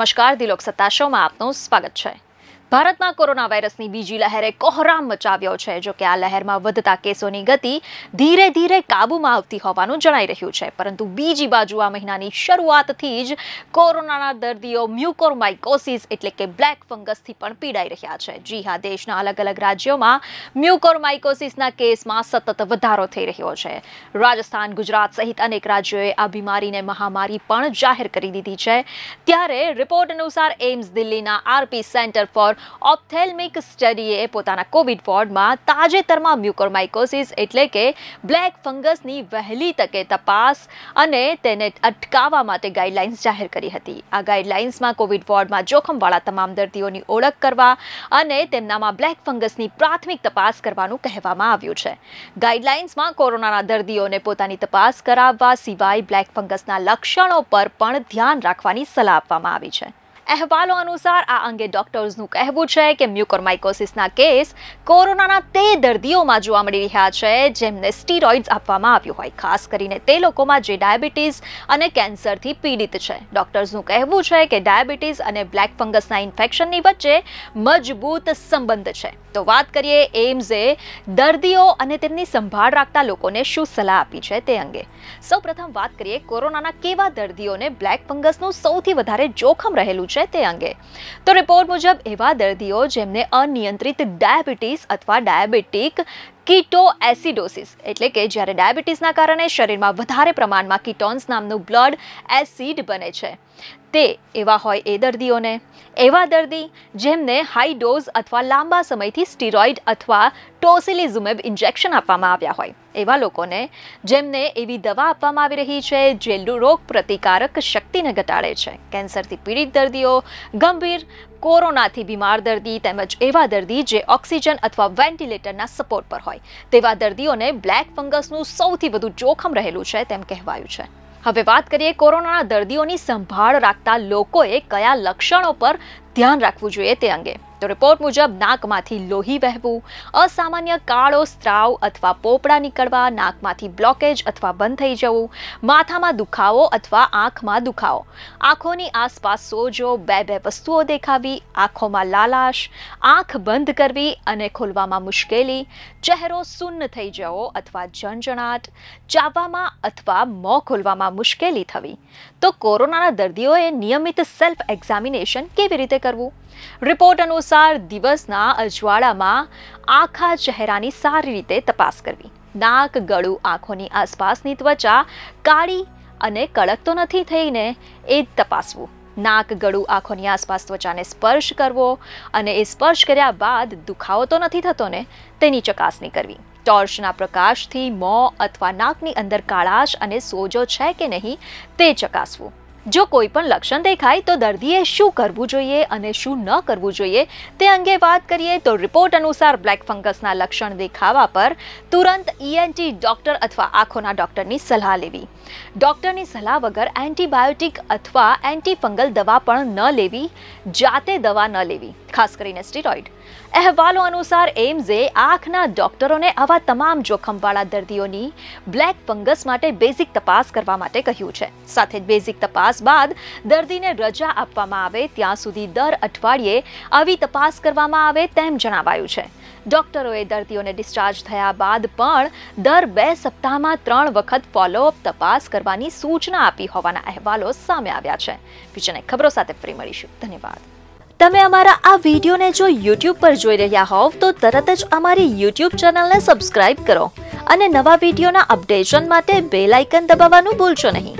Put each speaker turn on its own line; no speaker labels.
નમસ્કાર દિલોક સત્તા શોમાં આપનું સ્વાગત છે ભારતમાં કોરોના વાયરસની બીજી લહેરે કોહરામ મચાવ્યો છે જોકે આ લહેરમાં વધતા કેસોની ગતિ ધીરે ધીરે કાબૂમાં આવતી હોવાનું જણાઈ રહ્યું છે પરંતુ બીજી બાજુ આ મહિનાની શરૂઆતથી જ કોરોનાના દર્દીઓ મ્યુકોરમાઇકોસિસ એટલે કે બ્લેક ફંગસથી પણ પીડાઈ રહ્યા છે જી હા દેશના અલગ અલગ રાજ્યોમાં મ્યુકોરમાઇકોસિસના કેસમાં સતત વધારો થઈ રહ્યો છે રાજસ્થાન ગુજરાત સહિત અનેક રાજ્યોએ આ બીમારીને મહામારી પણ જાહેર કરી દીધી છે ત્યારે રિપોર્ટ અનુસાર એમ્સ દિલ્હીના આરપી સેન્ટર ફોર ઓપ્થેલમિક સ્ટડીએ પોતાના કોવિડ વોર્ડમાં તાજેતરમાં મ્યુકોરમાઇકોસિસ એટલે કે બ્લેક ફંગસની વહેલી તકે તપાસ અને તેને અટકાવવા માટે ગાઈડલાઇન્સ જાહેર કરી હતી આ ગાઈડલાઇન્સમાં કોવિડ વોર્ડમાં જોખમવાળા તમામ દર્દીઓની ઓળખ કરવા અને તેમનામાં બ્લેક ફંગસની પ્રાથમિક તપાસ કરવાનું કહેવામાં આવ્યું છે ગાઈડલાઇન્સમાં કોરોનાના દર્દીઓને પોતાની તપાસ કરાવવા સિવાય બ્લેક ફંગસના લક્ષણો પર પણ ધ્યાન રાખવાની સલાહ આપવામાં આવી છે અહેવાલો અનુસાર આ અંગે ડોક્ટર્સનું કહેવું છે કે મ્યુકોરમાઇકોસિસના કેસ કોરોનાના તે દર્દીઓમાં જોવા મળી રહ્યા છે જેમને સ્ટીરોઇડ્સ આપવામાં આવ્યું હોય ખાસ કરીને તે લોકોમાં જે ડાયાબિટીસ અને કેન્સરથી પીડિત છે ડોક્ટર્સનું કહેવું છે કે ડાયાબિટીસ અને બ્લેક ફંગસના ઇન્ફેક્શનની વચ્ચે મજબૂત સંબંધ છે તો વાત કરીએ એમ્સે દર્દીઓ અને તેમની સંભાળ રાખતા લોકોને શું સલાહ આપી છે તે અંગે સૌપ્રથમ વાત કરીએ કોરોનાના કેવા દર્દીઓને બ્લેક ફંગસનું સૌથી વધારે જોખમ રહેલું છે છે તે અંગે તો રિપોર્ટ મુજબ એવા દર્દીઓ જેમને અનિયંત્રિત ડાયાબિટીસ અથવા ડાયાબિટીક કીટો એસિડોસિસ એટલે કે જ્યારે ડાયાબિટીસના કારણે શરીરમાં વધારે પ્રમાણમાં કીટોન્સ નામનું બ્લડ એસિડ બને છે તે એવા હોય એ દર્દીઓને એવા દર્દી જેમને હાઈ ડોઝ અથવા લાંબા સમયથી સ્ટીરોઇડ અથવા ટોસિલિઝુમેબ ઇન્જેક્શન આપવામાં આવ્યા હોય એવા લોકોને જેમને એવી દવા આપવામાં આવી રહી છે જે રોગ પ્રતિકારક શક્તિને ઘટાડે છે કેન્સરથી પીડિત દર્દીઓ ગંભીર કોરોનાથી બીમાર દર્દી તેમજ એવા દર્દી જે ઓક્સિજન અથવા વેન્ટિલેટરના સપોર્ટ પર હોય તેવા દર્દીઓને બ્લેક ફંગસનું સૌથી વધુ જોખમ રહેલું છે તેમ કહેવાયું છે હવે વાત કરીએ કોરોનાના દર્દીઓની સંભાળ રાખતા લોકોએ કયા લક્ષણો પર ધ્યાન રાખવું જોઈએ તે અંગે તો રિપોર્ટ મુજબ નાકમાંથી લોહી વહેવું અસામાન્ય કાળો સ્ત્રાવ અથવા પોપડા નીકળવા નાકમાંથી બ્લોકેજ અથવા બંધ થઈ જવું માથામાં દુખાવો અથવા આંખમાં દુખાવો આંખોની આસપાસ સોજો બે બે વસ્તુઓ દેખાવી આંખોમાં લાલાશ આંખ બંધ કરવી અને ખોલવામાં મુશ્કેલી ચહેરો સુન્ન થઈ જવો અથવા જણજણાટ ચાવવામાં અથવા મોં ખોલવામાં મુશ્કેલી થવી તો કોરોનાના દર્દીઓએ નિયમિત સેલ્ફ એક્ઝામિનેશન કેવી રીતે કરવું રિપોર્ટ અનુસાર અનુસાર દિવસના અજવાળામાં આખા ચહેરાની સારી રીતે તપાસ કરવી નાક ગળું આંખોની આસપાસની ત્વચા કાળી અને કડક તો નથી થઈને એ જ તપાસવું નાક ગળું આંખોની આસપાસ ત્વચાને સ્પર્શ કરવો અને એ સ્પર્શ કર્યા બાદ દુખાવો તો નથી થતો ને તેની ચકાસણી કરવી ટોર્ચના પ્રકાશથી મોં અથવા નાકની અંદર કાળાશ અને સોજો છે કે નહીં તે ચકાસવું જો કોઈ પણ લક્ષણ દેખાય તો દર્દીએ શું કરવું જોઈએ અને શું ન કરવું જોઈએ તે અંગે વાત કરીએ તો રિપોર્ટ અનુસાર બ્લેક ફંગસના લક્ષણ દેખાવા પર તુરંત ઈએનટી e ડૉક્ટર અથવા આંખોના ડૉક્ટરની સલાહ લેવી ડૉક્ટરની સલાહ વગર એન્ટીબાયોટિક અથવા એન્ટીફંગલ દવા પણ ન લેવી જાતે દવા ન લેવી ખાસ કરીને સ્ટીરોઇડ અહેવાલો અનુસાર એમ્સે આંખના ડોક્ટરોને આવા તમામ જોખમવાળા દર્દીઓની બ્લેક ફંગસ માટે બેઝિક તપાસ કરવા માટે કહ્યું છે સાથે જ બેઝિક તપાસ તપાસ બાદ દર્દીને રજા આપવામાં આવે ત્યાં સુધી દર અઠવાડિયે આવી તપાસ કરવામાં આવે તેમ જણાવાયું છે ડોક્ટરોએ દર્દીઓને ડિસ્ચાર્જ થયા બાદ પણ દર બે સપ્તાહમાં ત્રણ વખત ફોલોઅપ તપાસ કરવાની સૂચના આપી હોવાના અહેવાલો સામે આવ્યા છે બીજાને ખબરો સાથે ફરી મળીશું ધન્યવાદ તમે અમારા આ વિડીયોને જો યુટ્યુબ પર જોઈ રહ્યા હોવ તો તરત જ અમારી યુટ્યુબ ચેનલને સબસ્ક્રાઇબ કરો અને નવા વિડીયોના અપડેશન માટે બેલ આઇકન દબાવવાનું ભૂલશો નહીં